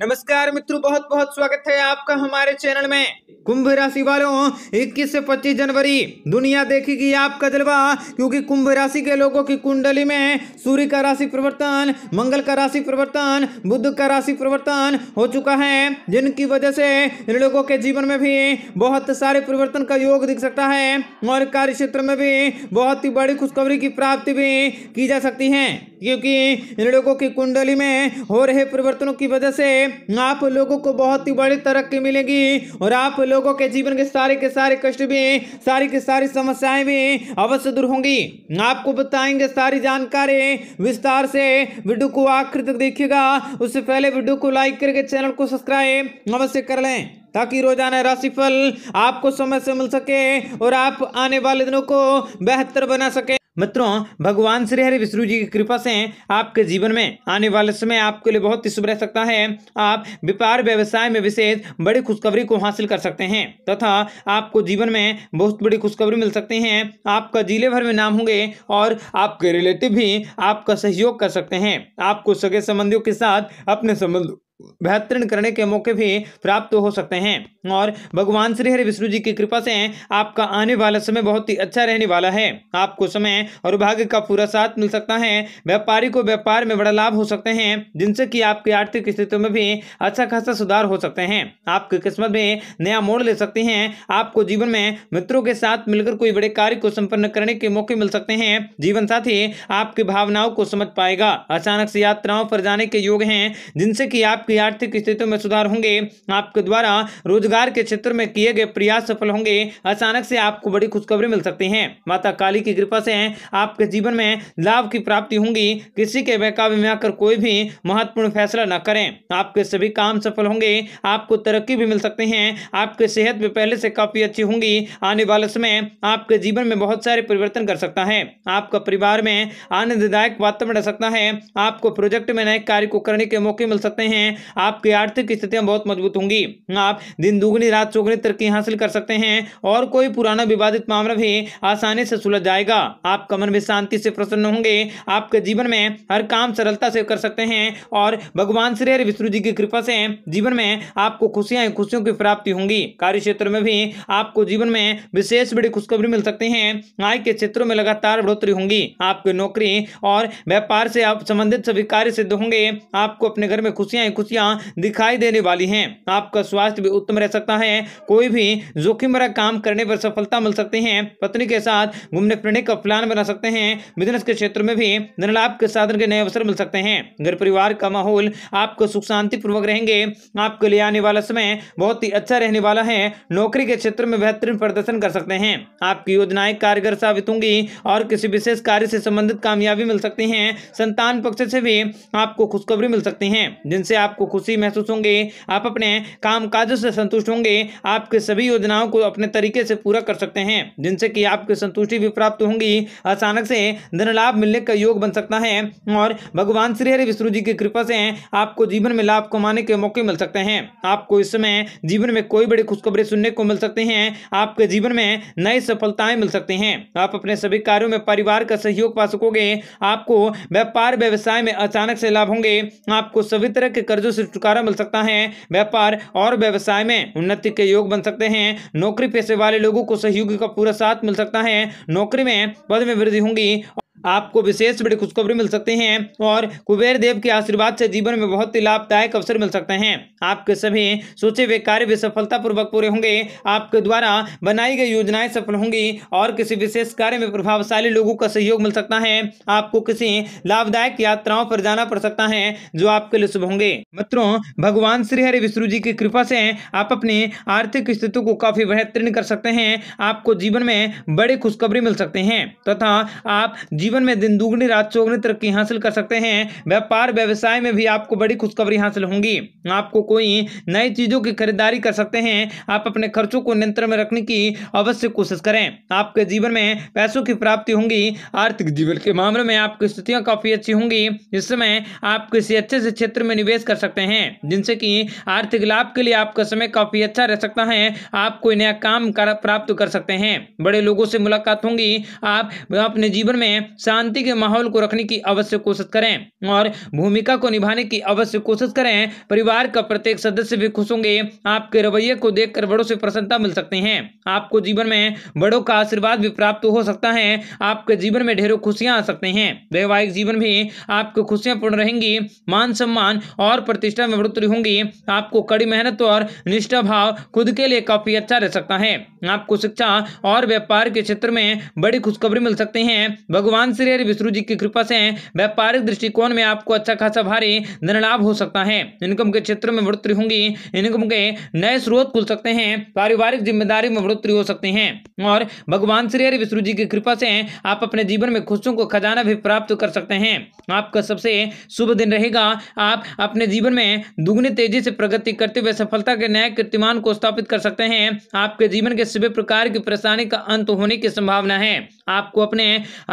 नमस्कार मित्रों बहुत बहुत स्वागत है आपका हमारे चैनल में कुंभ राशि वालों 21 से 25 जनवरी दुनिया देखेगी आपका जलवा क्योंकि कुंभ राशि के लोगों की कुंडली में सूर्य का राशि परिवर्तन मंगल का राशि परिवर्तन बुद्ध का राशि परिवर्तन हो चुका है जिनकी वजह से इन लोगों के जीवन में भी बहुत सारे परिवर्तन का योग दिख सकता है और कार्य क्षेत्र में भी बहुत ही बड़ी खुशखबरी की प्राप्ति भी की जा सकती है क्योंकि इन लोगों की कुंडली में हो रहे परिवर्तनों की वजह से आप लोगों को बहुत ही बड़ी तरक्की मिलेगी और आप लोगों के जीवन के सारे के सारे कष्ट भी सारी की सारी समस्याएं भी अवश्य दूर होंगी आपको बताएंगे सारी जानकारी विस्तार से वीडियो को आखिर तक देखिएगा उससे पहले वीडियो को लाइक करके चैनल को सब्सक्राइब अवश्य कर लें ताकि रोजाना राशिफल आपको समय से मिल सके और आप आने वाले दिनों को बेहतर बना सके मित्रों भगवान श्री हरि विष्णु जी की कृपा से आपके जीवन में आने वाले समय आपके लिए बहुत ही शुभ रह सकता है आप व्यापार व्यवसाय में विशेष बड़ी खुशखबरी को हासिल कर सकते हैं तथा आपको जीवन में बहुत बड़ी खुशखबरी मिल सकती है आपका जिले भर में नाम होंगे और आपके रिलेटिव भी आपका सहयोग कर सकते हैं आपको सगे संबंधियों के साथ अपने संबंधों बेहतरीन करने के मौके भी प्राप्त हो सकते हैं और भगवान श्री हरि विष्णु जी की कृपा से आपका आने वाला समय बहुत ही अच्छा रहने वाला है आपको समय और भाग्य का पूरा साथ मिल सकता है व्यापारी को व्यापार में बड़ा लाभ हो सकते हैं जिनसे कि आपकी आर्थिक स्थिति में भी अच्छा खासा सुधार हो सकते हैं आपकी किस्मत भी नया मोड़ ले सकती है आपको जीवन में मित्रों के साथ मिलकर कोई बड़े कार्य को संपन्न करने के मौके मिल सकते हैं जीवन साथी आपकी भावनाओं को समझ पाएगा अचानक से यात्राओं पर जाने के योग हैं जिनसे कि आपकी आपकी आर्थिक स्थिति में सुधार होंगे आपके द्वारा रोजगार के क्षेत्र में किए गए प्रयास सफल होंगे अचानक से आपको बड़ी खुशखबरी मिल सकती है माता काली की कृपा से आपके जीवन में लाभ की प्राप्ति होंगी किसी के बहकावे में आकर कोई भी महत्वपूर्ण फैसला न करें आपके सभी काम सफल होंगे आपको तरक्की भी मिल सकती है आपके सेहत भी पहले से काफी अच्छी होंगी आने वाले समय आपके जीवन में बहुत सारे परिवर्तन कर सकता है आपका परिवार में आनंददायक वातावरण रह सकता है आपको प्रोजेक्ट में नए कार्य को करने के मौके मिल सकते हैं आपकी आर्थिक स्थितियां बहुत मजबूत होंगी आप दिन दुगनी रात चौगनी तरक्की हासिल कर सकते हैं और कोई पुराना विवादित मामला भी आसानी से सुलझ जाएगा आप मन में शांति से प्रसन्न होंगे आपके जीवन में हर काम सरलता से कर सकते हैं और भगवान श्री हरि विष्णु जी की कृपा से जीवन में आपको खुशियां खुशियों की प्राप्ति होंगी कार्य क्षेत्र में भी आपको जीवन में विशेष बड़ी खुशखबरी मिल सकती है आय के क्षेत्रों में लगातार बढ़ोतरी होंगी आपकी नौकरी और व्यापार से आप संबंधित सभी कार्य सिद्ध होंगे आपको अपने घर में खुशियां खुशियां दिखाई देने वाली हैं आपका स्वास्थ्य भी उत्तम रह सकता है कोई भी जोखिम भरा काम करने पर सफलता मिल सकती है पत्नी के साथ घूमने फिरने का प्लान बना सकते हैं बिजनेस के क्षेत्र में भी धनलाभ के साधन के नए अवसर मिल सकते हैं घर परिवार का माहौल आपको सुख शांति पूर्वक रहेंगे आपके लिए आने वाला समय बहुत ही अच्छा रहने वाला है नौकरी के क्षेत्र में बेहतरीन प्रदर्शन कर सकते हैं आपकी योजनाएं कारगर साबित होंगी और किसी विशेष कार्य से संबंधित कामयाबी मिल सकती है संतान पक्ष से भी आपको खुशखबरी मिल सकती है जिनसे आप आपको खुशी महसूस होंगे आप अपने काम काजों से संतुष्ट होंगे आपके सभी योजनाओं को अपने तरीके से पूरा कर सकते हैं जिनसे कि आपकी संतुष्टि भी प्राप्त होंगी अचानक से धन लाभ मिलने का योग बन सकता है और भगवान श्रीहरि विष्णु जी की कृपा से आपको जीवन में लाभ कमाने के मौके मिल सकते हैं आपको इस समय जीवन में कोई बड़ी खुशखबरी सुनने को मिल सकते हैं आपके जीवन में नई सफलताएं मिल सकती हैं आप अपने सभी कार्यों में परिवार का सहयोग पा सकोगे आपको व्यापार व्यवसाय में अचानक से लाभ होंगे आपको सभी तरह के कर्ज कर्जों से छुटकारा मिल सकता है व्यापार और व्यवसाय में उन्नति के योग बन सकते हैं नौकरी पेशे वाले लोगों को सहयोगी का पूरा साथ मिल सकता है नौकरी में पद में वृद्धि होगी आपको विशेष बड़ी खुशखबरी मिल सकती है और कुबेर देव के आशीर्वाद से जीवन में बहुत ही लाभदायक अवसर मिल सकते हैं आपके सभी सोचे हुए कार्य भी सफलतापूर्वक पूरे होंगे आपके द्वारा बनाई गई योजनाएं सफल होंगी और किसी विशेष कार्य में प्रभावशाली लोगों का सहयोग मिल सकता है आपको किसी लाभदायक यात्राओं पर जाना पड़ सकता है जो आपके लिए शुभ होंगे मित्रों भगवान श्री हरि विष्णु जी की कृपा से आप अपनी आर्थिक स्थिति को काफी बेहतरीन कर सकते हैं आपको जीवन में बड़ी खुशखबरी मिल सकते हैं तथा आप जीवन जीवन में दिन दुगनी रात चौगनी तरक्की हासिल कर सकते हैं व्यापार व्यवसाय में भी आपको बड़ी खुशखबरी हासिल होंगी आपको कोई नई चीजों की खरीदारी कर सकते हैं आप अपने खर्चों को नियंत्रण में रखने की अवश्य कोशिश करें आपके जीवन में पैसों की प्राप्ति होंगी आर्थिक जीवन के मामले में आपकी स्थितियाँ काफी अच्छी होंगी इस समय आप किसी अच्छे से क्षेत्र में निवेश कर सकते हैं जिनसे की आर्थिक लाभ के लिए आपका समय काफी अच्छा रह सकता है आप कोई नया काम प्राप्त कर सकते हैं बड़े लोगों से मुलाकात होंगी आप अपने जीवन में शांति के माहौल को रखने की अवश्य कोशिश करें और भूमिका को निभाने की अवश्य कोशिश करें परिवार का प्रत्येक सदस्य भी खुश होंगे आपके रवैये को देखकर बड़ों से प्रसन्नता मिल सकते हैं आपको जीवन में बड़ों का आशीर्वाद भी प्राप्त हो सकता है आपके जीवन में ढेरों खुशियां आ सकते हैं वैवाहिक जीवन भी आपको खुशियां पूर्ण रहेंगी मान सम्मान और प्रतिष्ठा में बढ़ोतरी होंगी आपको कड़ी मेहनत और निष्ठा भाव खुद के लिए काफी अच्छा रह सकता है आपको शिक्षा और व्यापार के क्षेत्र में बड़ी खुशखबरी मिल सकती है भगवान श्री हरि विष्णु जी की कृपा से व्यापारिक दृष्टिकोण में आपको अच्छा खासा भारी धन लाभ हो सकता है इनकम के क्षेत्र में बढ़ोतरी होंगी इनकम के नए स्रोत खुल सकते हैं पारिवारिक जिम्मेदारी में बढ़ोतरी हो सकते हैं और भगवान श्री हरि विष्णु जी की कृपा से आप अपने जीवन में खुशियों को खजाना भी प्राप्त कर सकते हैं आपका सबसे शुभ दिन रहेगा आप अपने जीवन में दुगनी तेजी से प्रगति करते हुए सफलता के नए कीर्तिमान को स्थापित कर सकते हैं आपके जीवन के सभी प्रकार की परेशानी का अंत होने की संभावना है आपको अपने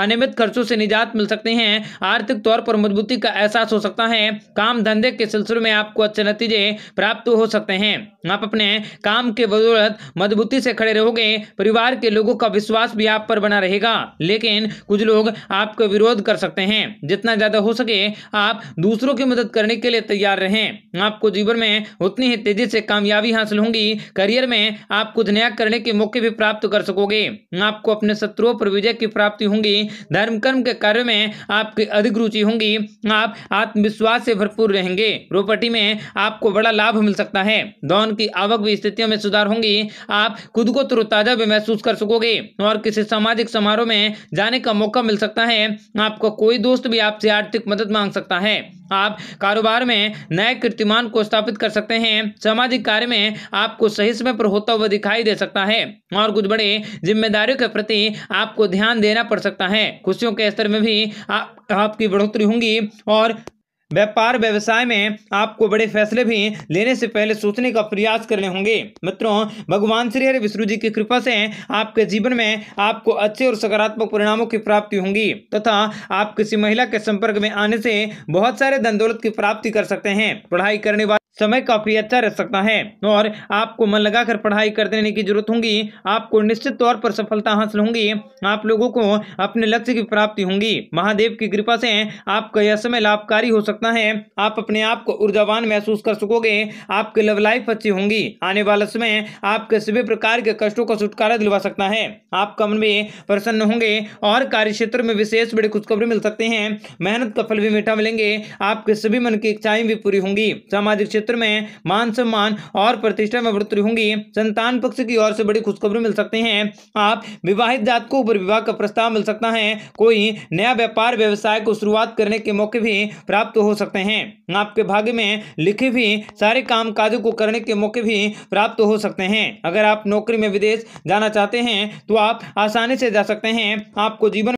अनियमित खर्चों से निजात मिल सकते हैं आर्थिक तौर पर मजबूती का एहसास हो सकता है काम धंधे के सिलसिले में आपको अच्छे नतीजे प्राप्त हो सकते हैं आप अपने काम के बदौलत मजबूती से खड़े रहोगे परिवार के लोगों का विश्वास भी आप पर बना रहेगा लेकिन कुछ लोग आपका विरोध कर सकते हैं जितना ज्यादा हो सके आप दूसरों की मदद करने के लिए तैयार रहें आपको जीवन में उतनी ही तेजी से कामयाबी हासिल होगी करियर में आप कुछ नया करने के मौके भी प्राप्त कर सकोगे आपको अपने शत्रुओं पर विजय की प्राप्ति होगी धर्म धर्म कर्म के कार्य में आपकी अधिक रुचि होंगी आप आत्मविश्वास से भरपूर रहेंगे प्रॉपर्टी में आपको बड़ा लाभ मिल सकता है धन की आवक भी स्थितियों में सुधार होंगी आप खुद को तरोताजा भी महसूस कर सकोगे और किसी सामाजिक समारोह में जाने का मौका मिल सकता है आपको कोई दोस्त भी आपसे आर्थिक मदद मांग सकता है आप कारोबार में नए कीर्तिमान को स्थापित कर सकते हैं सामाजिक कार्य में आपको सही समय पर होता हुआ दिखाई दे सकता है और कुछ बड़े जिम्मेदारियों के प्रति आपको ध्यान देना पड़ सकता है खुशियों के स्तर में भी आप, आपकी बढ़ोतरी होंगी और व्यापार व्यवसाय में आपको बड़े फैसले भी लेने से पहले सोचने का प्रयास करने होंगे मित्रों भगवान श्री हरि विष्णु जी की कृपा से आपके जीवन में आपको अच्छे और सकारात्मक परिणामों की प्राप्ति होंगी तथा आप किसी महिला के संपर्क में आने से बहुत सारे धन दौलत की प्राप्ति कर सकते हैं पढ़ाई करने वाले समय काफ़ी अच्छा रह सकता है और आपको मन लगाकर पढ़ाई कर देने की जरूरत होगी आपको निश्चित तौर पर सफलता हासिल होगी आप लोगों को अपने लक्ष्य की प्राप्ति होंगी महादेव की कृपा से आपका यह समय लाभकारी हो सकता है आप अपने आप को ऊर्जावान महसूस कर सकोगे आपकी लव लाइफ अच्छी होंगी आने वाला समय आपके सभी प्रकार के कष्टों का छुटकारा दिलवा सकता है आपका मन भी प्रसन्न होंगे और कार्य क्षेत्र में विशेष बड़ी खुशखबरी मिल सकते हैं मेहनत का फल भी मीठा मिलेंगे आपके सभी मन की इच्छाएं भी पूरी होंगी सामाजिक क्षेत्र क्षेत्र में मान सम्मान और प्रतिष्ठा में बढ़ोतरी होंगी संतान पक्ष की ओर से बड़ी खुशखबरी मिल सकते हैं आप विवाहित जातकों पर विवाह का प्रस्ताव मिल सकता है कोई नया व्यापार व्यवसाय को शुरुआत करने के मौके भी प्राप्त हो सकते हैं आपके भाग्य में लिखे भी सारे काम काज को करने के मौके भी प्राप्त हो सकते हैं अगर आप नौकरी में विदेश जाना चाहते हैं तो आप आसानी से जा सकते हैं आपको जीवन